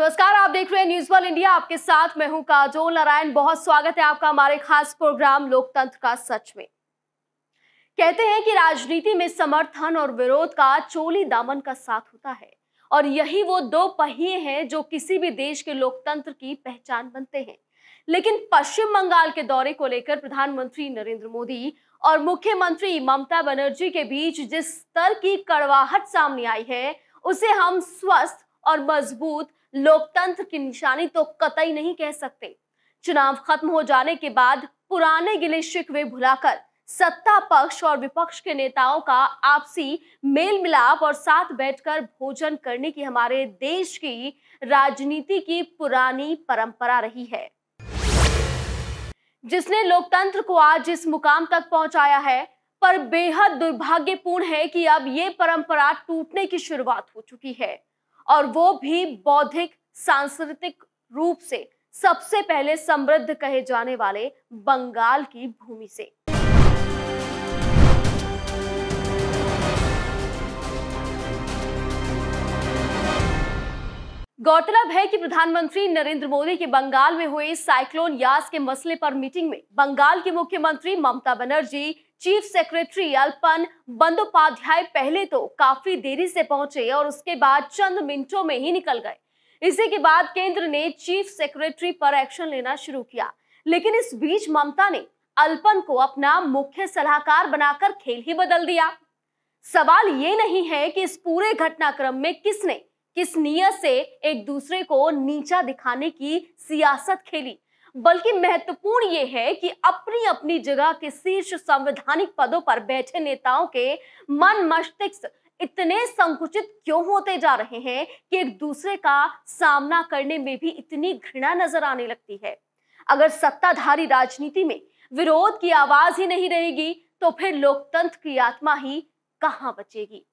नमस्कार आप देख रहे हैं न्यूज वन इंडिया आपके साथ मैं हूं काजोल नारायण बहुत स्वागत है आपका हमारे खास प्रोग्राम लोकतंत्र का सच में कहते हैं कि राजनीति में समर्थन और विरोध का चोली दामन का साथ होता है और यही वो दो पहिए हैं जो किसी भी देश के लोकतंत्र की पहचान बनते हैं लेकिन पश्चिम बंगाल के दौरे को लेकर प्रधानमंत्री नरेंद्र मोदी और मुख्यमंत्री ममता बनर्जी के बीच जिस स्तर की कड़वाहट सामने आई है उसे हम स्वस्थ और मजबूत लोकतंत्र की निशानी तो कतई नहीं कह सकते चुनाव खत्म हो जाने के बाद पुराने गिले शिकवे भुलाकर सत्ता पक्ष और विपक्ष के नेताओं का आपसी मेल मिलाप और साथ बैठकर भोजन करने की हमारे देश की राजनीति की पुरानी परंपरा रही है जिसने लोकतंत्र को आज इस मुकाम तक पहुंचाया है पर बेहद दुर्भाग्यपूर्ण है कि अब ये परंपरा टूटने की शुरुआत हो चुकी है और वो भी बौद्धिक सांस्कृतिक रूप से सबसे पहले समृद्ध कहे जाने वाले बंगाल की भूमि से गौरतलब है कि प्रधानमंत्री नरेंद्र मोदी के बंगाल में हुए साइक्लोन यास के मसले पर मीटिंग में बंगाल के मुख्यमंत्री ममता बनर्जी चीफ सेक्रेटरी अल्पन बंदोपाध्याय पहले तो काफी देरी से पहुंचे और उसके बाद चंद मिनटों में ही निकल गए इसी के बाद केंद्र ने चीफ सेक्रेटरी पर एक्शन लेना शुरू किया लेकिन इस बीच ममता ने अल्पन को अपना मुख्य सलाहकार बनाकर खेल ही बदल दिया सवाल ये नहीं है कि इस पूरे घटनाक्रम में किसने किस नियत से एक दूसरे को नीचा दिखाने की सियासत खेली बल्कि महत्वपूर्ण ये है कि अपनी अपनी जगह के शीर्ष संवैधानिक पदों पर बैठे नेताओं के मन मस्तिष्क इतने संकुचित क्यों होते जा रहे हैं कि एक दूसरे का सामना करने में भी इतनी घृणा नजर आने लगती है अगर सत्ताधारी राजनीति में विरोध की आवाज ही नहीं रहेगी तो फिर लोकतंत्र की आत्मा ही कहां बचेगी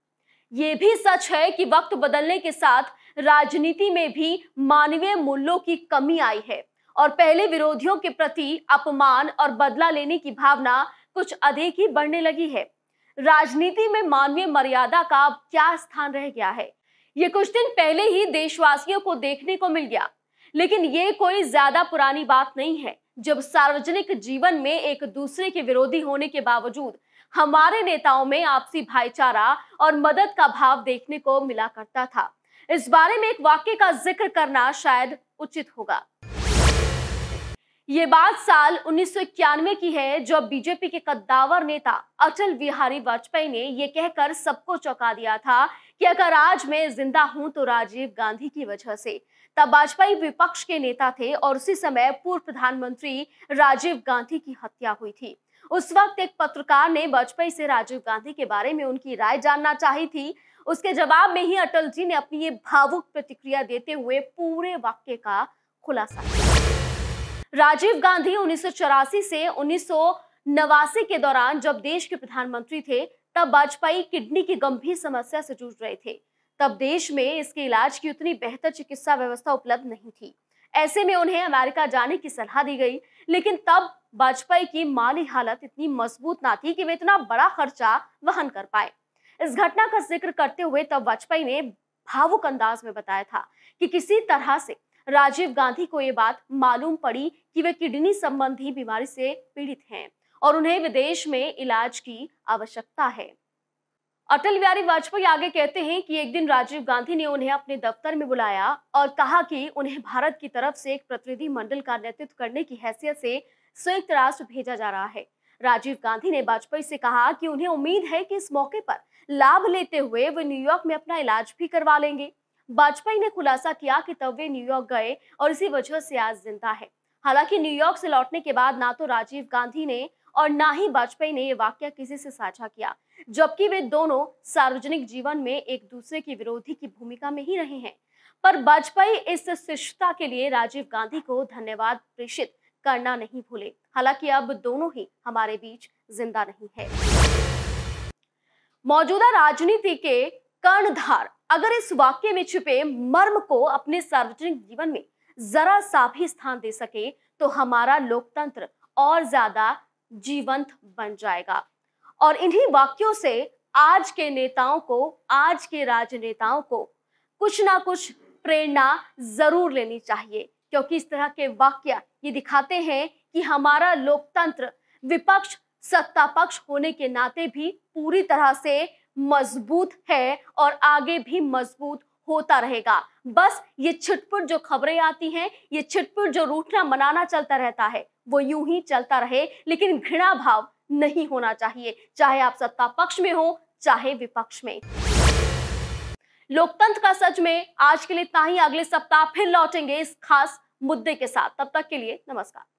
ये भी सच है कि वक्त बदलने के साथ राजनीति में भी मानवीय मूल्यों की कमी आई है और पहले विरोधियों के प्रति अपमान और बदला लेने की भावना कुछ अधिक ही बढ़ने लगी है राजनीति में मानवीय मर्यादा का अब क्या स्थान रह गया है ये कुछ दिन पहले ही देशवासियों को देखने को मिल गया लेकिन ये कोई ज्यादा पुरानी बात नहीं है जब सार्वजनिक जीवन में एक दूसरे के विरोधी होने के बावजूद हमारे नेताओं में आपसी भाईचारा और मदद का भाव देखने को मिला करता था इस बारे में एक वाक्य का जिक्र करना शायद उचित होगा ये बात साल उन्नीस की है जब बीजेपी के कद्दावर नेता अटल बिहारी वाजपेयी ने यह कहकर सबको चौंका दिया था कि अगर आज मैं जिंदा हूं तो राजीव गांधी की वजह से तब वाजपेयी विपक्ष के नेता थे और उसी समय पूर्व प्रधानमंत्री राजीव गांधी की हत्या हुई थी उस वक्त एक पत्रकार ने वाजपेयी से राजीव गांधी के बारे में उनकी राय जानना चाही थी उसके जवाब में ही अटल जी ने अपनी ये भावुक प्रतिक्रिया देते हुए पूरे वाक्य का खुलासा राजीव गांधी उन्नीस से उन्नीस नवासी के दौरान जब देश के प्रधानमंत्री थे तब वाजपेयी किडनी की गंभीर समस्या से जूझ रहे थे तब देश में इसके इलाज की उतनी बेहतर चिकित्सा व्यवस्था उपलब्ध नहीं थी ऐसे में उन्हें अमेरिका जाने की सलाह दी गई लेकिन तब वाजपेयी की माली हालत इतनी मजबूत ना थी कि वे इतना बड़ा खर्चा वहन कर पाए इस घटना का जिक्र करते हुए तब वाजपेयी ने भावुक अंदाज में बताया था कि किसी तरह से राजीव गांधी को ये बात मालूम पड़ी कि वे किडनी संबंधी बीमारी से पीड़ित हैं और उन्हें विदेश में इलाज की आवश्यकता है अटल बिहारी वाजपेयी आगे कहते हैं कि एक दिन राजीव गांधी ने उन्हें अपने दफ्तर में बुलाया और कहा कि उन्हें भारत की तरफ से एक प्रतिनिधि मंडल का नेतृत्व करने की हैसियत से संयुक्त राष्ट्र भेजा जा रहा है राजीव गांधी ने वाजपेयी से कहा कि उन्हें उम्मीद है कि इस मौके पर लाभ लेते हुए वे न्यूयॉर्क में अपना इलाज भी करवा लेंगे वाजपेयी ने खुलासा किया कि तब वे न्यूयॉर्क गए और इसी वजह से आज जिंदा है हालांकि न्यूयॉर्क से लौटने के बाद ना तो राजीव गांधी ने और ना ही वाजपेयी ने यह वाक्य किसी से साझा किया जबकि वे दोनों सार्वजनिक जीवन में एक दूसरे की विरोधी की भूमिका में ही रहे हैं पर वाजपेयी इस शिष्टता के लिए राजीव गांधी को धन्यवाद प्रेषित करना नहीं भूले हालांकि अब दोनों ही हमारे बीच जिंदा नहीं है मौजूदा राजनीति के कर्णधार अगर इस वाक्य में छिपे मर्म को अपने सार्वजनिक जीवन में जरा सा भी स्थान दे सके तो हमारा लोकतंत्र और ज्यादा जीवंत बन जाएगा और इन्हीं वाक्यों से आज के नेताओं को आज के राजनेताओं को कुछ ना कुछ प्रेरणा जरूर लेनी चाहिए क्योंकि इस तरह के वाक्य ये दिखाते हैं कि हमारा लोकतंत्र विपक्ष सत्ता पक्ष होने के नाते भी पूरी तरह से मजबूत है और आगे भी मजबूत होता रहेगा बस ये छिटपुट जो खबरें आती हैं ये छिटपुट जो रूठना मनाना चलता रहता है वो यूं ही चलता रहे लेकिन घृणा भाव नहीं होना चाहिए चाहे आप सत्ता पक्ष में हो चाहे विपक्ष में लोकतंत्र का सच में आज के लिए इतना ही अगले सप्ताह फिर लौटेंगे इस खास मुद्दे के साथ तब तक के लिए नमस्कार